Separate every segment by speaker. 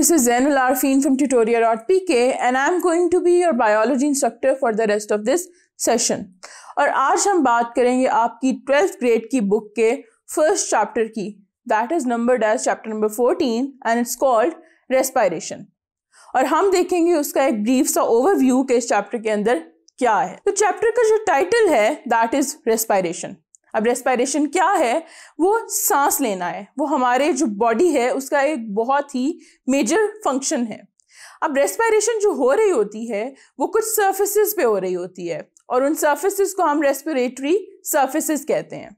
Speaker 1: This is Zainul Arfin from tutoria.pk and I am going to be your biology instructor for the rest of this session. और आज हम बात करेंगे आपकी twelfth grade की book के फर्स्ट चैप्टर की that is number dash chapter number fourteen and it's called respiration और हम देखेंगे उसका एक ब्रीफ सा ओवरव्यू के इस चैप्टर के अंदर क्या है तो चैप्टर का जो टाइटल है दैट इज रेस्पायरेशन अब रेस्पायरेशन क्या है वो सांस लेना है वो हमारे जो बॉडी है उसका एक बहुत ही मेजर फंक्शन है अब रेस्पायरेशन जो हो रही होती है वो कुछ सर्फेसिस पे हो रही होती है और उन सर्फेसिस को हम रेस्पिरेटरी सर्फेसिस कहते हैं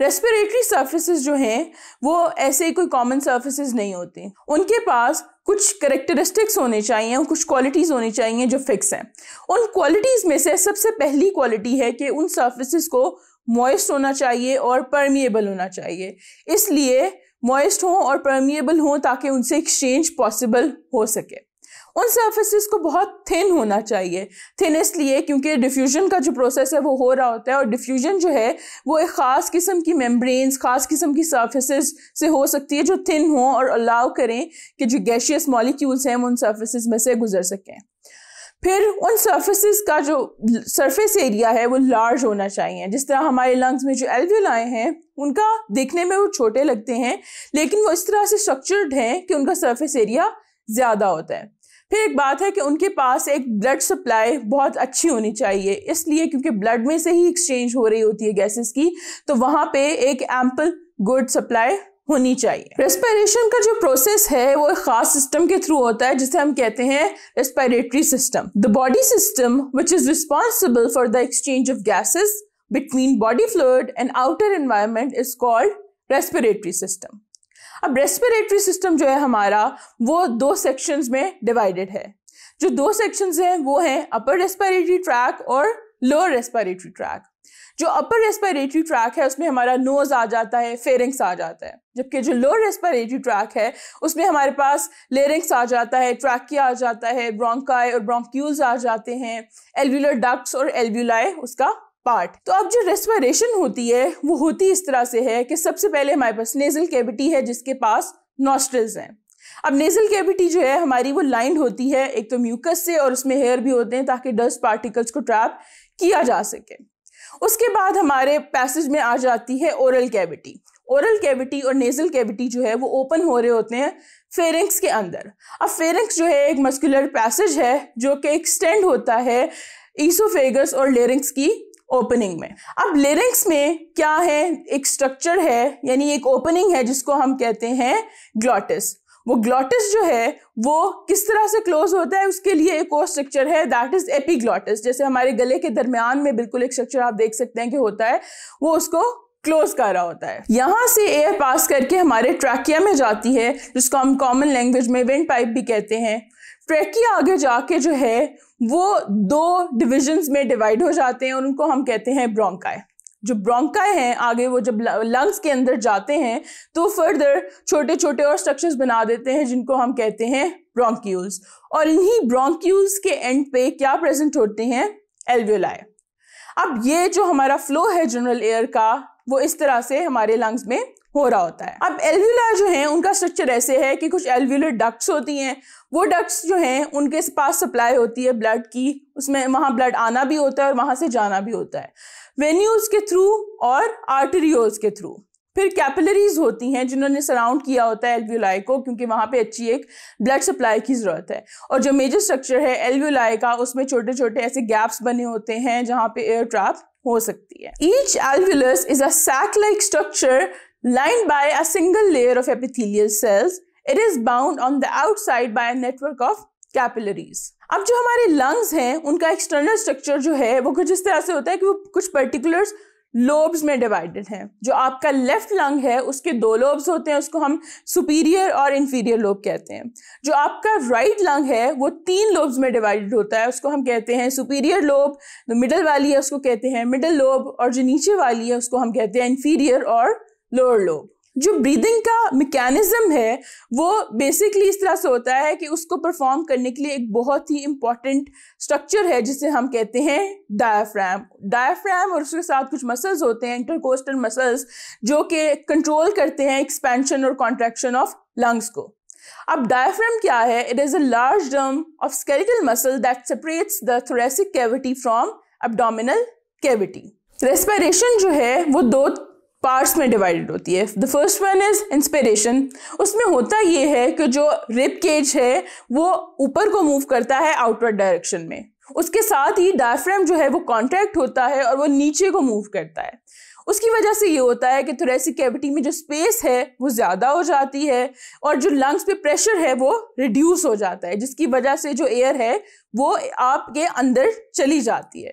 Speaker 1: रेस्पिरेटरी सर्फेसिस जो हैं वो ऐसे कोई कॉमन सर्फेसिस नहीं होते उनके पास कुछ करेक्टरिस्टिक्स होने चाहिए कुछ क्वालिटीज़ होनी चाहिए जो फिक्स हैं उन क्वालिटीज़ में से सबसे पहली क्वालिटी है कि उन सर्फेसिस को मॉइस्ट होना चाहिए और परमिएबल होना चाहिए इसलिए मॉइस्ट हों और परमिएबल हों ताकि उनसे एक्सचेंज पॉसिबल हो सके उन सर्फेसिस को बहुत थिन होना चाहिए थिन इसलिए क्योंकि डिफ्यूजन का जो प्रोसेस है वो हो रहा होता है और डिफ्यूजन जो है वो एक ख़ास किस्म की मेम्ब्रेन्स ख़ास किस्म की सर्फेसिस से हो सकती है जो थिन हों और अलाउ करें कि जो गैशियस मॉलिक्यूल्स हैं उन सर्फेसिस में से गुजर सकें फिर उन सर्फेसिस का जो सरफेस एरिया है वो लार्ज होना चाहिए जिस तरह हमारे लंग्स में जो आए हैं उनका देखने में वो छोटे लगते हैं लेकिन वो इस तरह से स्ट्रक्चर्ड हैं कि उनका सरफेस एरिया ज़्यादा होता है फिर एक बात है कि उनके पास एक ब्लड सप्लाई बहुत अच्छी होनी चाहिए इसलिए क्योंकि ब्लड में से ही एक्सचेंज हो रही होती है गैसेस की तो वहाँ पे एक एम्पल गुड सप्लाई होनी चाहिए रेस्पायरेशन का जो प्रोसेस है वो एक खास सिस्टम के थ्रू होता है जिसे हम कहते हैं respiratory system the body system which is responsible for the exchange of gases between body fluid and outer environment is called respiratory system अब रेस्पिरेटरी सिस्टम जो है हमारा वो दो सेक्शंस में डिवाइडेड है जो दो सेक्शंस हैं वो हैं अपर रेस्पिरेटरी ट्रैक और लोअर रेस्पिरेटरी ट्रैक जो अपर रेस्पिरेटरी ट्रैक है उसमें हमारा नोज आ जाता है फेरिंग्स आ जाता है जबकि जो लोअर रेस्पिरेटरी ट्रैक है उसमें हमारे पास लेरिंग्स आ जाता है ट्रैकिया आ जाता है ब्रोंकाई और ब्रोंक्यूल्स आ जाते हैं एलव्यूलर डक्ट्स और एलव्यूलाई उसका पार्ट तो अब जो रेस्पिरेशन होती है वो होती इस तरह से है कि सबसे पहले हमारे पास नेजल कैविटी है जिसके पास नॉस्ट्रल्स हैं अब नेजल कैविटी जो है हमारी वो लाइंड होती है एक तो म्यूकस से और उसमें हेयर भी होते हैं ताकि डस्ट पार्टिकल्स को ट्रैप किया जा सके उसके बाद हमारे पैसेज में आ जाती है ओरल कैविटी ओरल कैविटी और नेजल कैविटी जो है वो ओपन हो रहे होते हैं फेरिंग्स के अंदर अब फेरिंग्स जो है एक मस्कुलर पैसेज है जो कि एक्सटेंड होता है ईसोफेगस और लेरिंग्स की ओपनिंग में अब लेरिंग्स में क्या है एक स्ट्रक्चर है यानी एक ओपनिंग है जिसको हम कहते हैं ग्लॉटिस वो ग्लॉटिस जो है वो किस तरह से क्लोज होता है उसके लिए एक और स्ट्रक्चर है दैट इज एपीग्लॉटिस जैसे हमारे गले के दरमियान में बिल्कुल एक स्ट्रक्चर आप देख सकते हैं कि होता है वो उसको क्लोज कर रहा होता है यहाँ से एयर पास करके हमारे ट्रैकिया में जाती है जिसको हम कॉमन लैंग्वेज में विंड पाइप भी कहते हैं ट्रैकिया आगे जाके जो है वो दो डिविजन्स में डिवाइड हो जाते हैं और उनको हम कहते हैं ब्रोंकाई जो ब्रोंका हैं आगे वो जब लंग्स के अंदर जाते हैं तो फर्दर छोटे छोटे और स्ट्रक्चर्स बना देते हैं जिनको हम कहते हैं ब्रोंक्यूल्स और इन्हीं ब्रोंक्यूल्स के एंड पे क्या प्रेजेंट होते हैं एल्वियोलाई अब ये जो हमारा फ्लो है जनरल एयर का वो इस तरह से हमारे लंग्स में हो रहा होता है अब एल्वियोला जो है उनका स्ट्रक्चर ऐसे है कि कुछ एल्वियोलर डक्ट्स होती हैं वो डक्ट्स जो हैं उनके पास सप्लाई होती है ब्लड की उसमें वहाँ ब्लड आना भी होता है और वहाँ से जाना भी होता है वेन्यूज के थ्रू और आर्टरियोज के थ्रू फिर कैपिलरीज होती हैं जिन्होंने सराउंड किया होता है एल्व्यूलाई को क्योंकि वहाँ पे अच्छी एक ब्लड सप्लाई की ज़रूरत है और जो मेजर स्ट्रक्चर है एल्व्यूलाई का उसमें छोटे छोटे ऐसे गैप्स बने होते हैं जहाँ पे एयर ट्रैप हो सकती है each alveolus is a sac like structure line by a single layer of epithelial cells it is bound on the outside by a network of capillaries अब जो हमारे लंग्स हैं उनका एक्सटर्नल स्ट्रक्चर जो है वो कुछ इस तरह से होता है कि वो कुछ पर्टिकुलर्स लोब्स में डिवाइडेड हैं जो आपका लेफ्ट लंग है उसके दो लोब्स होते हैं उसको हम सुपीरियर और इन्फीरियर लोब कहते हैं जो आपका राइट right लंग है वो तीन लोब्स में डिवाइडेड होता है उसको हम कहते हैं सुपीरियर लोब जो मिडल वाली है उसको कहते हैं मिडल लोब और जो नीचे वाली है उसको हम कहते हैं इन्फीरियर और लोअर लोब जो ब्रीदिंग का मैकेनिज़्म है वो बेसिकली इस तरह से होता है कि उसको परफॉर्म करने के लिए एक बहुत ही इम्पॉर्टेंट स्ट्रक्चर है जिसे हम कहते हैं डायाफ्राम डायाफ्राम और उसके साथ कुछ मसल्स होते हैं इंटरकोस्टल मसल्स जो कि कंट्रोल करते हैं एक्सपेंशन और कॉन्ट्रैक्शन ऑफ लंग्स को अब डायफ्राम क्या है it is a large dome of skeletal muscle that separates the thoracic cavity from abdominal cavity respiration जो है वो दो पार्ट्स में डिवाइडेड होती है the first one is inspiration उसमें होता ये है कि जो रिप केज है वो ऊपर को मूव करता है आउटवर्ड डायरेक्शन में उसके साथ ही डायफ्रेम जो है वो कॉन्ट्रैक्ट होता है और वो नीचे को मूव करता है उसकी वजह से ये होता है कि थोड़ा कैविटी में जो स्पेस है वो ज़्यादा हो जाती है और जो लंग्स पे प्रेशर है वो रिड्यूस हो जाता है जिसकी वजह से जो एयर है वो आपके अंदर चली जाती है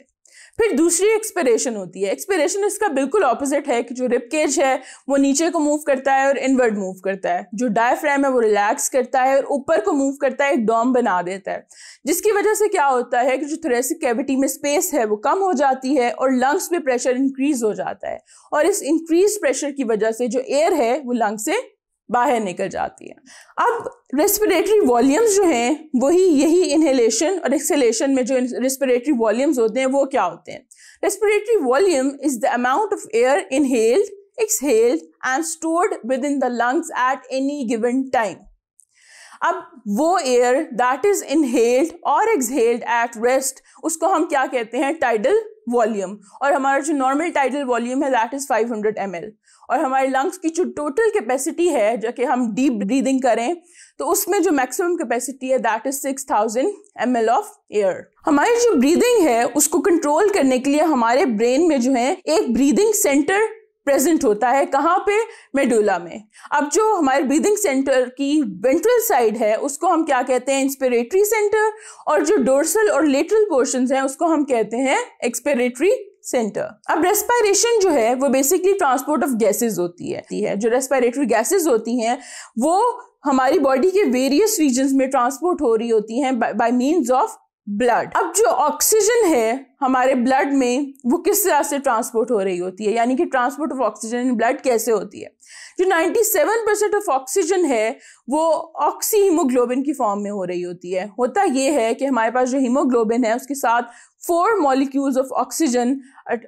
Speaker 1: फिर दूसरी एक्सपिरेशन होती है एक्सपिरेशन इसका बिल्कुल ऑपोजिट है कि जो रिपकेज है वो नीचे को मूव करता है और इनवर्ड मूव करता है जो डायफ्राम है वो रिलैक्स करता है और ऊपर को मूव करता है एक डॉम बना देता है जिसकी वजह से क्या होता है कि जो थोरेसिक कैविटी में स्पेस है वो कम हो जाती है और लंग्स में प्रेशर इंक्रीज हो जाता है और इस इंक्रीज प्रेशर की वजह से जो एयर है वो लंग्स से बाहर निकल जाती है अब रेस्पिरेटरी वॉल्यूम्स जो हैं वही यही इन्हेलेशन और एक्सेलेशन में जो रेस्पिरेटरी वॉल्यूम्स होते हैं वो क्या होते हैं respiratory volume is the amount of air inhaled exhaled and stored within the lungs at any given time अब वो एयर दैट इज इनहेल्ड और एक्सहेल्ड एट रेस्ट उसको हम क्या कहते हैं टाइडल वॉल्यूम और हमारा जो नॉर्मल टाइडल वॉल्यूम है दैट इज 500 ml और हमारे लंग्स की जो टोटल कैपेसिटी है जो कि हम डीप ब्रीदिंग करें तो उसमें जो मैक्सिमम कैपेसिटी है that is six thousand M L of air हमारी जो ब्रीदिंग है उसको कंट्रोल करने के लिए हमारे ब्रेन में जो है एक ब्रीदिंग सेंटर प्रेजेंट होता है कहाँ पे मेडुला में अब जो हमारे ब्रीदिंग सेंटर की वेंट्रल साइड है उसको हम क्या कहते हैं इंस्पिरेटरी सेंटर और जो डोर्सल और लेटरल पोर्शंस हैं उसको हम कहते हैं एक्सपिरेटरी सेंटर अब रेस्पायरेशन जो है वो बेसिकली ट्रांसपोर्ट ऑफ गैसेस होती है जो रेस्पायरेटरी गैसेस होती हैं वो हमारी बॉडी के वेरियस रीजन में ट्रांसपोर्ट हो रही होती हैं बाय मीन्स ऑफ ब्लड अब जो ऑक्सीजन है हमारे ब्लड में वो किस तरह से ट्रांसपोर्ट हो रही होती है यानी कि transport of oxygen in blood कैसे होती है जो 97 परसेंट ऑफ ऑक्सीजन है वो ऑक्सी हीमोग्लोबिन की फॉर्म में हो रही होती है होता ये है कि हमारे पास जो हीमोग्लोबिन है उसके साथ फोर मॉलिक्यूल्स ऑफ ऑक्सीजन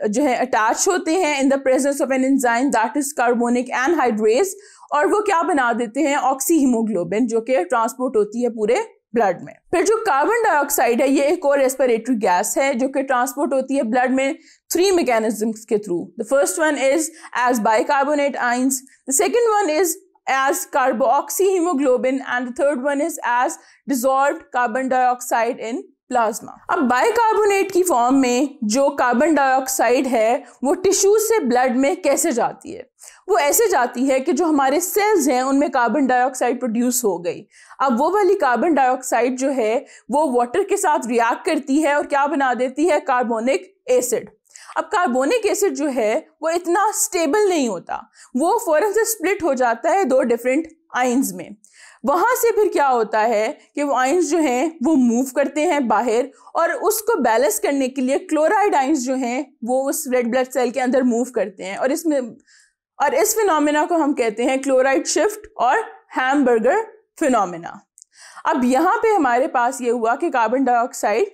Speaker 1: जो है अटैच होते हैं in the presence of an enzyme that is carbonic anhydrase और वो क्या बना देते हैं ऑक्सी हीमोग्लोबिन जो कि ट्रांसपोर्ट होती है पूरे ब्लड में फिर जो कार्बन डाइऑक्साइड है ये एक और रेस्पिरेटरी गैस है जो कि ट्रांसपोर्ट होती है ब्लड में थ्री मैकेनिज्म्स के through the first one is as bicarbonate ions the second one is as carboxyhemoglobin and the third one is as dissolved carbon dioxide in plasma अब bicarbonate की form में जो carbon dioxide है वो tissues से blood में कैसे जाती है वो ऐसे जाती है कि जो हमारे सेल्स हैं उनमें कार्बन डाइऑक्साइड प्रोड्यूस हो गई अब वो वाली कार्बन डाइऑक्साइड जो है वो वाटर के साथ रिएक्ट करती है और क्या बना देती है कार्बोनिक एसिड अब कार्बोनिक एसिड जो है वो इतना स्टेबल नहीं होता वो फौरन से स्प्लिट हो जाता है दो डिफरेंट आइंस में वहां से फिर क्या होता है कि वो आइंस जो हैं वो मूव करते हैं बाहर और उसको बैलेंस करने के लिए क्लोराइड आइंस जो हैं वो उस रेड ब्लड सेल के अंदर मूव करते हैं और इसमें और इस फिनोमिना को हम कहते हैं क्लोराइड शिफ्ट और हैमबर्गर फिनोमिना अब यहाँ पे हमारे पास ये हुआ कि कार्बन डाइऑक्साइड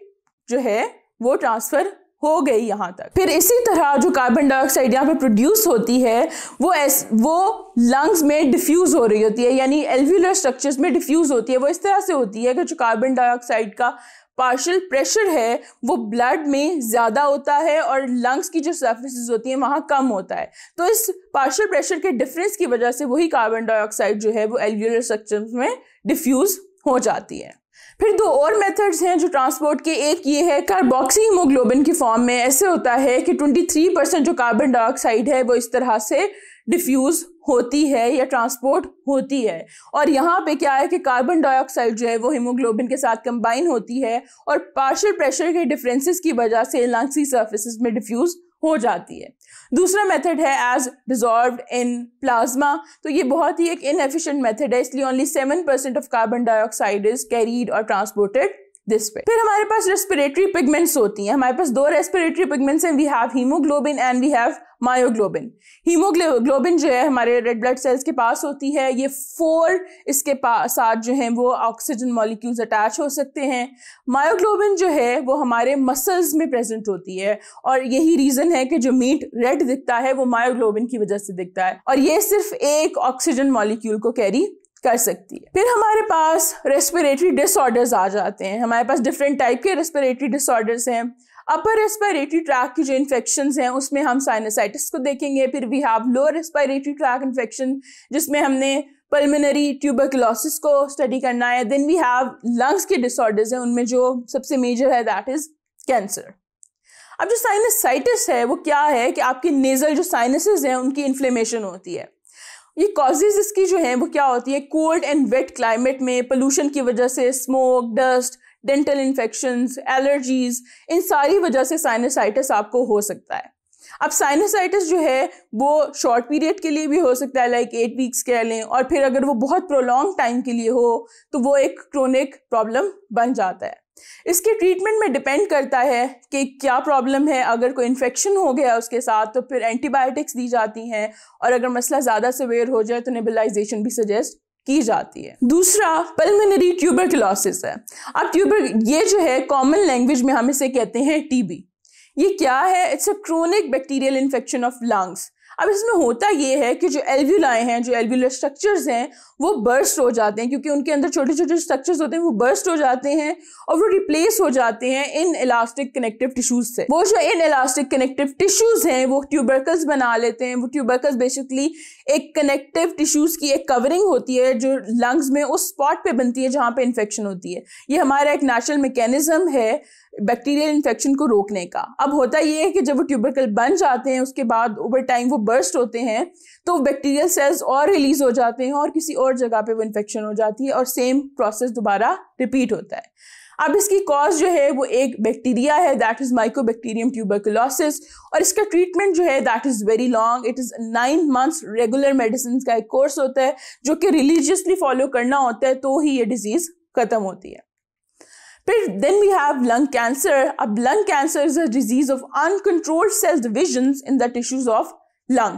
Speaker 1: जो है वो ट्रांसफ़र हो गई यहाँ तक फिर इसी तरह जो कार्बन डाइऑक्साइड यहाँ पे प्रोड्यूस होती है वो एस वो लंग्स में डिफ्यूज़ हो रही होती है यानी एल्व्यूलर स्ट्रक्चर्स में डिफ्यूज़ होती है वो इस तरह से होती है कि जो कार्बन डाइऑक्साइड का पार्शल प्रेशर है वो ब्लड में ज़्यादा होता है और लंग्स की जो सर्फिस होती हैं वहाँ कम होता है तो इस पार्शल प्रेशर के डिफरेंस की वजह से वही कार्बन डाइऑक्साइड जो है वो एल्व्यूलर स्ट्रक्चर्स में डिफ्यूज़ हो जाती है फिर दो और मेथड्स हैं जो ट्रांसपोर्ट के एक ये है कार्बोक्सी हीमोग्लोबिन के फॉर्म में ऐसे होता है कि 23 परसेंट जो कार्बन डाइऑक्साइड है वो इस तरह से डिफ्यूज़ होती है या ट्रांसपोर्ट होती है और यहाँ पे क्या है कि कार्बन डाइऑक्साइड जो है वो हीमोग्लोबिन के साथ कंबाइन होती है और पार्शियल प्रेशर के डिफरेंसेस की वजह से लंग्स की सर्फेसिस में डिफ्यूज़ हो जाती है दूसरा मेथड है एज डिजॉल्व इन प्लाज्मा तो ये बहुत ही एक इनएफिशिएंट मेथड है इसलिए only seven percent of carbon dioxide is carried और ट्रांसपोर्टेड दिस पे फिर हमारे पास रेस्पिरेटरी पिगमेंट्स होती हैं हमारे पास दो रेस्पिरेटरी पिगमेंट्स हैं we have haemoglobin and we have myoglobin haemoglobin जो है हमारे रेड ब्लड सेल्स के पास होती है ये फोर इसके पास साथ जो हैं वो ऑक्सीजन मॉलिक्यूल्स अटैच हो सकते हैं मायोग्लोबिन जो है वो हमारे मसल्स में प्रेजेंट होती है और यही रीज़न है कि जो मीट रेड दिखता है वो मायोग्लोबिन की वजह से दिखता है और ये सिर्फ एक ऑक्सीजन मॉलिक्यूल को कैरी कर सकती है फिर हमारे पास रेस्पिरेटरी डिसऑर्डर्स आ जाते हैं हमारे पास डिफरेंट टाइप के रेस्पिरेटरी डिसऑर्डर्स हैं अपर रेस्पिरेटरी ट्रैक की जो इन्फेक्शन हैं उसमें हम साइनसाइटिस को देखेंगे फिर we have lower respiratory tract infection जिसमें हमने पल्मोनरी ट्यूबरकुलोसिस को स्टडी करना है देन वी हैव लंग्स के डिसऑर्डर्स हैं उनमें जो सबसे मेजर है दैट इज़ कैंसर अब जो साइनसाइटिस है वो क्या है कि आपके नेज़ल जो साइनसेज हैं उनकी इन्फ्लेमेशन होती है ये कॉजेज इसकी जो है वो क्या होती है कोल्ड एंड वेट क्लाइमेट में पोल्यूशन की वजह से smoke dust dental infection allergies इन सारी वजह से साइनसाइटिस आपको हो सकता है अब साइनसाइटिस जो है वो शॉर्ट पीरियड के लिए भी हो सकता है लाइक एट वीक्स कह लें और फिर अगर वो बहुत प्रोलॉन्ग टाइम के लिए हो तो वो एक क्रोनिक प्रॉब्लम बन जाता है इसके ट्रीटमेंट में डिपेंड करता है कि क्या प्रॉब्लम है अगर कोई इन्फेक्शन हो गया उसके साथ तो फिर एंटीबायोटिक्स दी जाती हैं और अगर मसला ज़्यादा सवेयर हो जाए तो नेबलाइजेशन भी सजेस्ट की जाती है दूसरा पल्मोनरी ट्यूबरकुलोसिस है अब ट्यूबर ये जो है कॉमन लैंग्वेज में हम इसे कहते हैं टीबी ये क्या है it's a chronic bacterial infection of lungs अब इसमें होता ये है कि जो एलव्यूलाए हैं जो एलव्यूलर स्ट्रक्चर्स हैं वो बर्स्ट हो जाते हैं क्योंकि उनके अंदर छोटे छोटे स्ट्रक्चर्स होते हैं वो बर्स्ट हो जाते हैं और वो रिप्लेस हो जाते हैं इन इलास्टिक कनेक्टिव टिश्यूज से वो जो इन इलास्टिक कनेक्टिव टिश्यूज हैं वो ट्यूबर्कल्स बना लेते हैं वो ट्यूबर्कल्स बेसिकली एक कनेक्टिव टिश्यूज की एक कवरिंग होती है जो लंग्स में उस स्पॉट पर बनती है जहाँ पे इन्फेक्शन होती है ये हमारा एक नेचुरल मैकेनिज्म है बैक्टीरियल इन्फेक्शन को रोकने का अब होता ये है कि जब वो ट्यूबरकल बन जाते हैं उसके बाद ओवर टाइम वो बर्स्ट होते हैं तो बैक्टीरियल सेल्स और रिलीज हो जाते हैं और किसी और जगह पे वो इन्फेक्शन हो जाती है और सेम प्रोसेस दोबारा रिपीट होता है अब इसकी कॉज जो है वो एक बैक्टीरिया है दैट इज़ बैक्टीरियम ट्यूबरकुलोसिस और इसका ट्रीटमेंट जो है that is very long it is nine months regular medicine का एक कोर्स होता है जो कि रिलीजियसली फॉलो करना होता है तो ही ये डिजीज़ खत्म होती है फिर then we have lung cancer अब lung cancer is a disease of uncontrolled cell division in the tissues of lung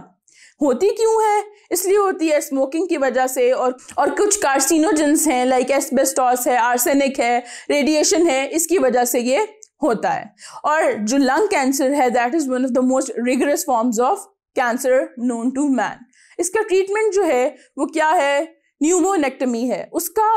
Speaker 1: होती क्यों है इसलिए होती है स्मोकिंग की वजह से और और कुछ कार्सिनोजेंस हैं लाइक एस्बेस्टॉस है आर्सेनिक है रेडिएशन है इसकी वजह से ये होता है और जो लंग कैंसर है that is one of the most rigorous forms of cancer known to man इसका ट्रीटमेंट जो है वो क्या है न्यूमोनेक्टमी है उसका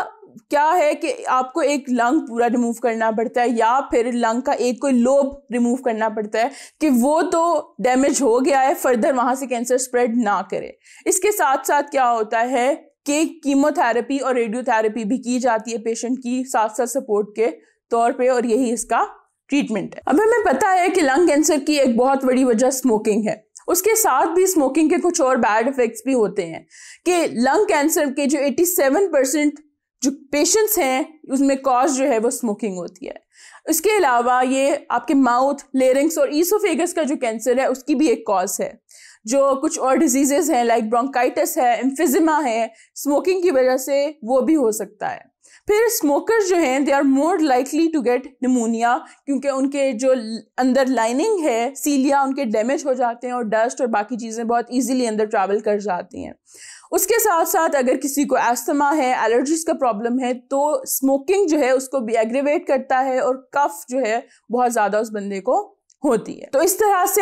Speaker 1: क्या है कि आपको एक लंग पूरा रिमूव करना पड़ता है या फिर लंग का एक कोई लोब रिमूव करना पड़ता है कि वो तो डैमेज हो गया है फर्दर वहाँ से कैंसर स्प्रेड ना करे इसके साथ साथ क्या होता है कि कीमोथेरेपी और रेडियोथेरेपी भी की जाती है पेशेंट की साथ साथ सपोर्ट के तौर पे और यही इसका ट्रीटमेंट है अब हमें पता है कि लंग कैंसर की एक बहुत बड़ी वजह स्मोकिंग है उसके साथ भी स्मोकिंग के कुछ और बैड इफेक्ट्स भी होते हैं कि लंग कैंसर के जो 87 परसेंट जो पेशेंट्स हैं उसमें कॉज जो है वो स्मोकिंग होती है इसके अलावा ये आपके माउथ लेरिंग्स और ईसोफेगस का जो कैंसर है उसकी भी एक कॉज है जो कुछ और डिजीजेज हैं लाइक ब्रोंकाइटिस है एम्फिजिमा है स्मोकिंग की वजह से वो भी हो सकता है फिर स्मोकर जो हैं they are more likely to get pneumonia क्योंकि उनके जो अंदर लाइनिंग है सीलिया उनके डैमेज हो जाते हैं और डस्ट और बाकी चीज़ें बहुत ईजीली अंदर ट्रैवल कर जाती हैं उसके साथ साथ अगर किसी को एस्थमा है एलर्जीज का प्रॉब्लम है तो स्मोकिंग जो है उसको भी एग्रीवेट करता है और कफ जो है बहुत ज़्यादा उस बंदे को होती है तो इस तरह से